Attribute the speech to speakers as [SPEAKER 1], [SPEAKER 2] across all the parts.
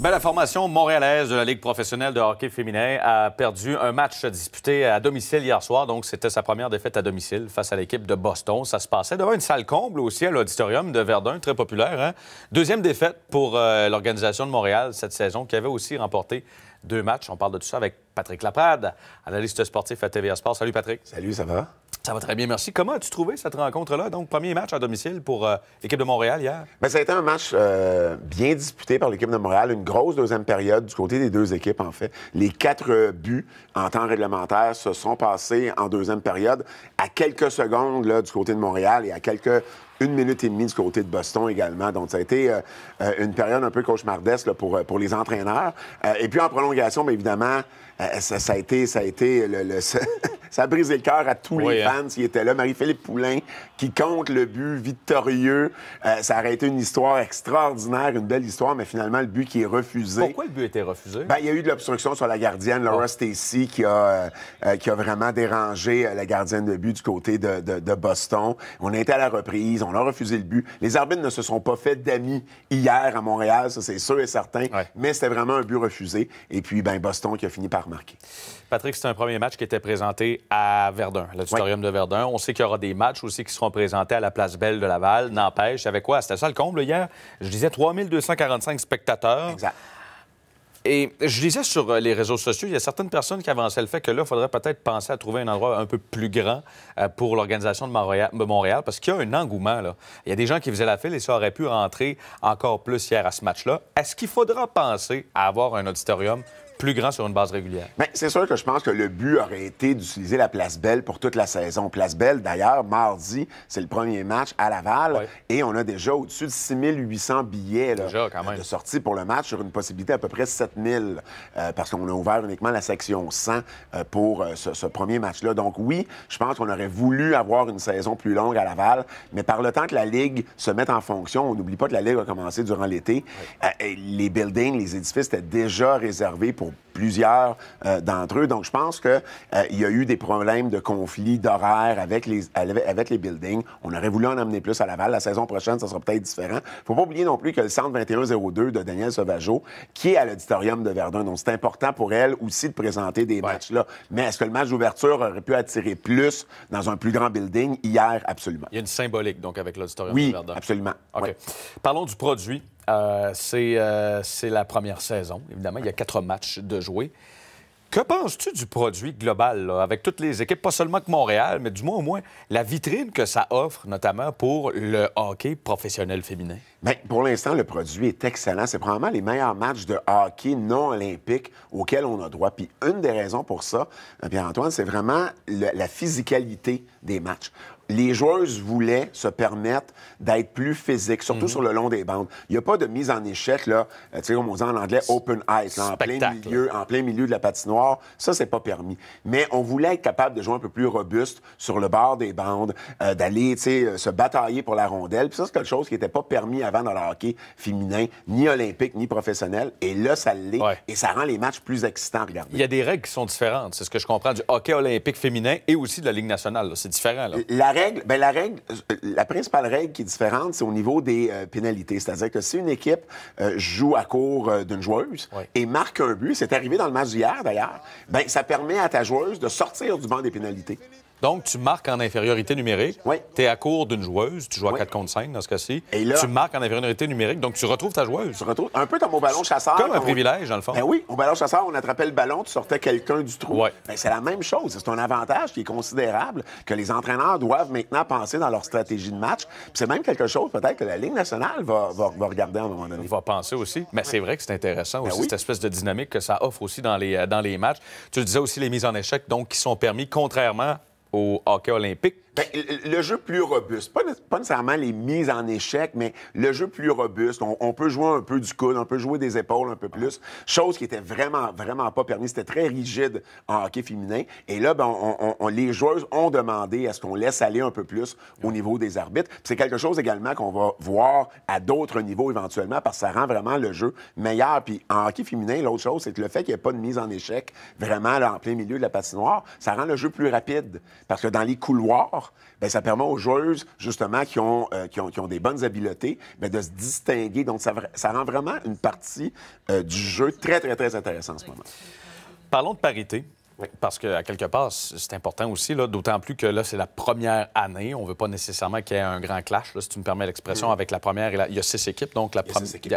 [SPEAKER 1] Ben, la formation montréalaise de la Ligue professionnelle de hockey féminin a perdu un match disputé à domicile hier soir. Donc, c'était sa première défaite à domicile face à l'équipe de Boston. Ça se passait devant une salle comble aussi à l'auditorium de Verdun, très populaire. Hein. Deuxième défaite pour euh, l'organisation de Montréal cette saison, qui avait aussi remporté deux matchs. On parle de tout ça avec Patrick Laprade, analyste sportif à TVA Sports. Salut, Patrick. Salut, ça va? Ça va très bien, merci. Comment as-tu trouvé cette rencontre-là? Donc, premier match à domicile pour euh, l'équipe de Montréal hier.
[SPEAKER 2] Bien, ça a été un match euh, bien disputé par l'équipe de Montréal. Une grosse deuxième période du côté des deux équipes, en fait. Les quatre buts en temps réglementaire se sont passés en deuxième période à quelques secondes là, du côté de Montréal et à quelques une minute et demie du côté de Boston également. Donc, ça a été euh, une période un peu cauchemardesque pour, pour les entraîneurs. et puis, en prolongation, bien évidemment, ça, a été, ça a été le ça a brisé le cœur à tous les hein. fans qui étaient là. Marie-Philippe Poulain qui compte le but victorieux. Euh, ça aurait été une histoire extraordinaire, une belle histoire, mais finalement, le but qui est refusé.
[SPEAKER 1] Pourquoi le but était refusé?
[SPEAKER 2] Ben, il y a eu de l'obstruction sur la gardienne, Laura Stacey Stacy, qui a, euh, qui a vraiment dérangé euh, la gardienne de but du côté de, Boston. On a été à la reprise, on a refusé le but. Les arbitres ne se sont pas fait d'amis hier à Montréal, ça c'est sûr et certain, mais c'était vraiment un but refusé. Et puis, ben, Boston qui a fini par marquer.
[SPEAKER 1] Patrick, c'est un premier match qui était présenté à Verdun, l'auditorium de Verdun. On sait qu'il y aura des matchs aussi qui seront présentés à la place Belle de Laval. N'empêche, avec quoi? C'était ça le comble hier? Je disais 3245 spectateurs. Exact. Et je disais sur euh, les réseaux sociaux, il y a certaines personnes qui avançaient le fait que là, il faudrait peut-être penser à trouver un endroit un peu plus grand euh, pour l'organisation de Montréal, de Montréal parce qu'il y a un engouement. Là. Il y a des gens qui faisaient la file et ça aurait pu rentrer encore plus hier à ce match-là. Est-ce qu'il faudra penser à avoir un auditorium plus grand sur une base régulière.
[SPEAKER 2] Bien, c'est sûr que je pense que le but aurait été d'utiliser la Place Belle pour toute la saison. Place Belle, d'ailleurs, mardi, c'est le premier match à Laval et on a déjà au-dessus de 6 800 billets de sortie pour le match sur une possibilité à peu près 7000 000, euh, parce qu'on a ouvert uniquement la section 100 euh, pour euh, ce, premier match-là. Donc oui, je pense qu'on aurait voulu avoir une saison plus longue à Laval, mais par le temps que la Ligue se mette en fonction, on n'oublie pas que la Ligue a commencé durant l'été, les buildings, les édifices étaient déjà réservés pour plusieurs euh, d'entre eux. Donc, je pense qu'il euh, y a eu des problèmes de conflit d'horaire avec les, avec les buildings. On aurait voulu en amener plus à Laval. La saison prochaine, ça sera peut-être différent. faut pas oublier non plus que le centre 2102 de Daniel Sauvageau, qui est à l'auditorium de Verdun, donc c'est important pour elle aussi de présenter des matchs là. Mais est-ce que le match d'ouverture aurait pu attirer plus dans un plus grand building? Hier, absolument. Il y a une symbolique,
[SPEAKER 1] donc, avec l'auditorium oui, de Verdun. Oui, absolument. Parlons du produit euh,
[SPEAKER 2] euh,
[SPEAKER 1] c'est, la première saison, évidemment. Il y a quatre matchs de jouer. Que penses-tu du produit global, avec toutes les équipes, pas seulement que Montréal, mais du moins au moins la vitrine que ça offre, notamment pour le hockey professionnel féminin?
[SPEAKER 2] Bien, pour l'instant, le produit est excellent. C'est probablement les meilleurs matchs de hockey non olympique auxquels on a droit. Puis une des raisons pour ça, euh, Pierre-Antoine, c'est vraiment la physicalité des matchs les joueuses voulaient se permettre d'être plus physiques, surtout mhm. sur le long des bandes. Il n'y a pas de mise en échec, là, euh, tu sais, comme on dit en anglais, open ice, en, plein milieu, en plein milieu de la patinoire. Ça, c'est pas permis. Mais on voulait être capable de jouer un peu plus robuste sur le bord des bandes, euh, d'aller, tu euh, se batailler pour la rondelle. ça, c'est quelque chose qui n'était pas permis avant dans le hockey féminin, ni olympique, ni professionnel. Et là, ça l'est. Et ça rend les matchs plus excitants à
[SPEAKER 1] Il y a des règles qui sont différentes. C'est ce que je comprends du hockey olympique féminin et aussi de la Ligue nationale. C'est différent, là.
[SPEAKER 2] Ben, la règle, euh, la principale règle qui est différente, c'est au niveau des euh, pénalités. C'est-à-dire que si une équipe euh, joue à court d'une joueuse et marque un but, c'est arrivé dans le match d'hier d'ailleurs, ben, ça permet à ta joueuse de sortir du banc des pénalités.
[SPEAKER 1] Donc, tu marques en infériorité numérique. Oui. Tu es à court d'une joueuse. Tu joues à 4 contre 5 dans ce cas-ci. tu marques en infériorité numérique. Donc, tu retrouves ta joueuse. Tu retrouves un peu comme au ballon
[SPEAKER 2] chasseur. Comme un privilège, dans le fond. Ben oui, au ballon chasseur, on attrapait le ballon, tu sortais quelqu'un du trou. Ben, c'est la même chose. C'est un avantage qui est considérable que les entraîneurs doivent maintenant penser dans leur stratégie de match. Puis c'est même quelque chose, peut-être, que la Ligue nationale va, regarder à un moment donné. Il va penser aussi.
[SPEAKER 1] Mais c'est vrai que c'est intéressant ben aussi, cette espèce de dynamique que ça offre aussi dans les, euh, dans les matchs. Tu disais aussi, les mises en échec,
[SPEAKER 2] donc, qui sont permis, contrairement o hockey olympique. Ben, le jeu plus robuste, pas, nécessairement les mises en échec, mais le jeu plus robuste. On, peut jouer un peu du coude, on peut jouer des épaules un peu plus, chose qui était vraiment, vraiment pas permise. C'était très rigide en hockey féminin. Et là, ben, on, les joueuses ont demandé à ce qu'on laisse aller un peu plus au niveau des arbitres. C'est quelque chose également qu'on va voir à d'autres niveaux éventuellement, parce que ça rend vraiment le jeu meilleur. Puis en hockey féminin, l'autre chose, c'est que le fait qu'il n'y ait pas de mise en échec vraiment en plein milieu de la patinoire, ça rend le jeu plus rapide. Parce que dans les couloirs, ben, ça permet aux joueuses, justement, qui ont, euh, des bonnes habiletés, ben, de se distinguer. Donc, ça, rend vraiment une partie euh, du jeu très, très, très intéressante en ce moment.
[SPEAKER 1] Parlons de parité. Oui, parce à quelque part, c'est important aussi, d'autant plus que là, c'est la première année. On ne veut pas nécessairement qu'il y ait un grand clash, si tu me permets l'expression, mm. avec la première et la... Il y a six équipes, donc la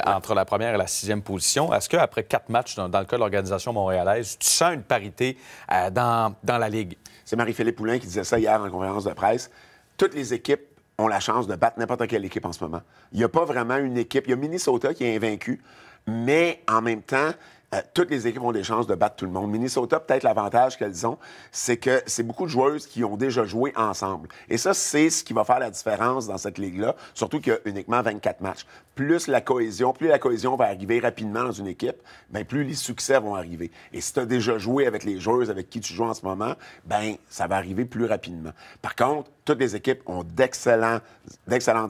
[SPEAKER 1] entre la première et la sixième position. Est-ce qu'après quatre matchs, dans, le cas de l'organisation montréalaise, tu sens une parité euh, dans,
[SPEAKER 2] la Ligue? C'est Marie-Philippe Poulin qui disait ça hier en conférence de presse. Toutes les équipes ont la chance de battre n'importe quelle équipe en ce moment. Il n'y a pas vraiment une équipe. Il y a Minnesota qui est invaincu, mais en même temps, euh, toutes les équipes ont des chances de battre tout le monde. Minnesota, peut-être l'avantage qu'elles ont, c'est que c'est beaucoup de joueuses qui ont déjà joué ensemble. Et ça, c'est ce qui va faire la différence dans cette ligue-là, surtout qu'il y a uniquement 24 matchs. Plus la cohésion, plus la cohésion va arriver rapidement dans une équipe, bien, plus les succès vont arriver. Et si tu as déjà joué avec les joueuses avec qui tu joues en ce moment, ben ça va arriver plus rapidement. Par contre, toutes les équipes ont d'excellentes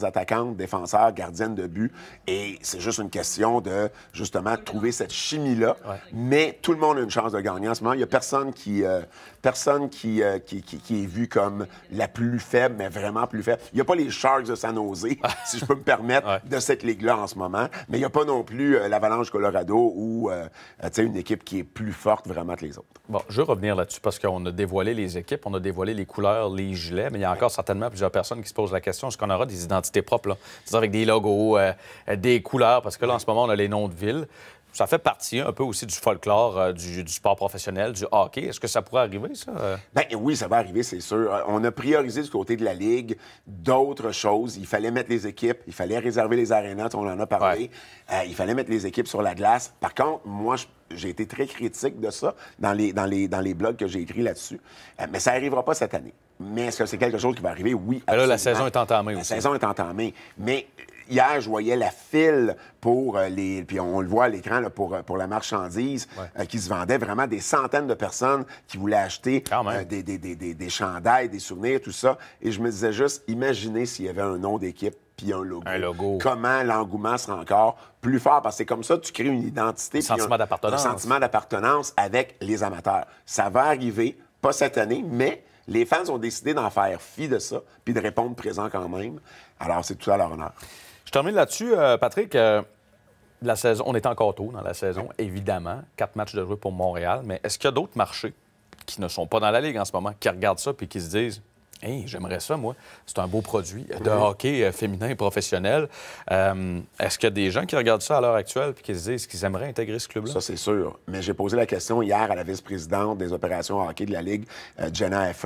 [SPEAKER 2] attaquantes, défenseurs, gardiennes de but. Et c'est juste une question de, justement, trouver cette chimie-là. Mais tout le monde a une chance de gagner en ce moment. Il n'y a personne qui, euh, personne euh, qui, qui, est vu comme la plus faible, mais vraiment plus faible. Il n'y a pas les Sharks de San Jose, si je peux me permettre, de cette ligue-là en ce moment. Mais il n'y a pas non plus euh, l'Avalanche Colorado ou une équipe qui est plus forte vraiment que les autres. Bon, je veux revenir là-dessus parce qu'on
[SPEAKER 1] a dévoilé les équipes, on a dévoilé les couleurs, les gilets, mais il y a encore certainement plusieurs personnes qui se posent la question, est-ce qu'on aura des identités propres, avec des logos, euh, des couleurs, parce que là, en ce moment, on a les noms de villes. Ça fait partie un peu aussi du folklore euh, du, sport professionnel, du hockey. Est-ce que ça pourrait arriver,
[SPEAKER 2] ça? Bien, oui, ça va arriver, c'est sûr. Euh, on a priorisé du côté de la Ligue d'autres choses. Il fallait mettre les équipes, il fallait réserver les arénas, on en a parlé. il fallait mettre les équipes sur la glace. Par contre, moi, j'ai été très critique de ça dans les, dans les, dans les blogs que j'ai écrits là-dessus. mais ça n'arrivera pas cette année. Mais est-ce que c'est quelque chose qui va arriver? Oui. Alors ben la
[SPEAKER 1] saison est entamée
[SPEAKER 2] aussi. La saison est entamée. Mais euh, Hier, je voyais la file pour euh, les. Puis on le voit à l'écran pour, euh, pour la marchandise qui se vendait vraiment des centaines de personnes qui voulaient acheter des, des, des, chandails, des souvenirs, tout ça. Et je me disais juste, imaginez s'il y avait un nom d'équipe puis un logo. Un logo. Comment l'engouement sera encore plus fort? Parce que c'est comme ça que tu crées une identité. Un sentiment d'appartenance. Un sentiment d'appartenance avec les amateurs. Ça va arriver, pas cette année, mais les fans ont décidé d'en faire fi de ça, puis de répondre présent quand même. Alors, c'est tout à leur honneur. Je termine là-dessus, euh, Patrick. Euh, la saison, on est encore
[SPEAKER 1] tôt dans la saison, évidemment. Quatre matchs de jouer pour Montréal. Mais est-ce qu'il y a d'autres marchés qui ne sont pas dans la Ligue en ce moment, qui regardent ça puis qui se disent j'aimerais ça, moi. C'est un beau produit de hockey euh, féminin et professionnel. Euh, est-ce qu'il y a des gens qui regardent ça à l'heure actuelle et qui se disent qu'ils
[SPEAKER 2] aimeraient intégrer ce club-là? Ça, c'est sûr. Mais j'ai posé la question hier à la vice-présidente des opérations hockey de la Ligue, euh, Jenna Efford,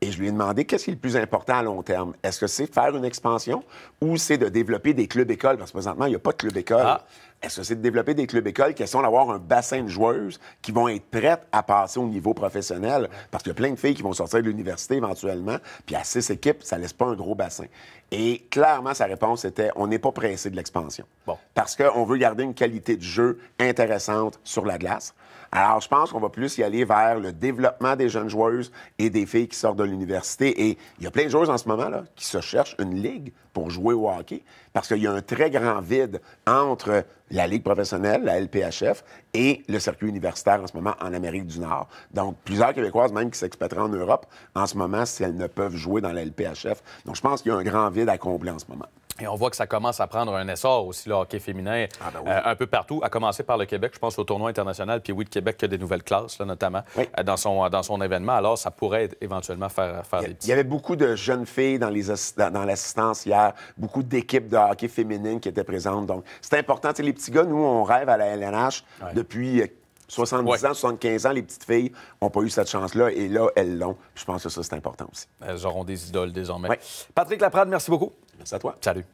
[SPEAKER 2] et je lui ai demandé qu'est-ce qui est le plus important à long terme. Est-ce que c'est faire une expansion ou c'est de développer des clubs écoles? Parce que présentement, il n'y a pas de club école. Ah. Est-ce que c'est de développer des clubs écoles qui sont d'avoir un bassin de joueuses qui vont être prêtes à passer au niveau professionnel? Parce qu'il y a plein de filles qui vont sortir de l'université éventuellement, puis à six équipes, ça laisse pas un gros bassin. Et clairement, sa réponse était on n'est pas pressé de l'expansion. Parce qu'on veut garder une qualité de jeu intéressante sur la glace. Alors, je pense qu'on va plus y aller vers le développement des jeunes joueuses et des filles qui sortent de l'université. Et il y a plein de joueuses en ce moment là, qui se cherchent une ligue pour jouer au hockey parce qu'il y a un très grand vide entre la ligue professionnelle, la LPHF, et le circuit universitaire en ce moment en Amérique du Nord. Donc, plusieurs Québécoises, même qui s'expatrient en Europe, en ce moment, si elles ne peuvent jouer dans la LPHF. Donc, je pense qu'il y a un grand vide à combler en ce moment.
[SPEAKER 1] Et on voit que ça commence à prendre un essor aussi, le hockey féminin, ah, ben euh, un peu partout, à commencer par le Québec. Je pense au tournoi international, puis oui, le Québec a des nouvelles classes, là, notamment, euh, dans, son, dans son événement. Alors, ça pourrait éventuellement faire, faire des petits...
[SPEAKER 2] Il y avait beaucoup de jeunes filles dans, les, dans, l'assistance hier, beaucoup d'équipes de hockey féminine qui étaient présentes. Donc, c'est important. T'sais, les petits gars, nous, on rêve à la LNH depuis 70 ans, 75 ans, les petites filles n'ont pas eu cette chance-là et là, elles l'ont. Je pense que ça, c'est important aussi.
[SPEAKER 1] Elles auront des idoles désormais. Patrick Laprade, merci beaucoup. Merci à toi. Salut.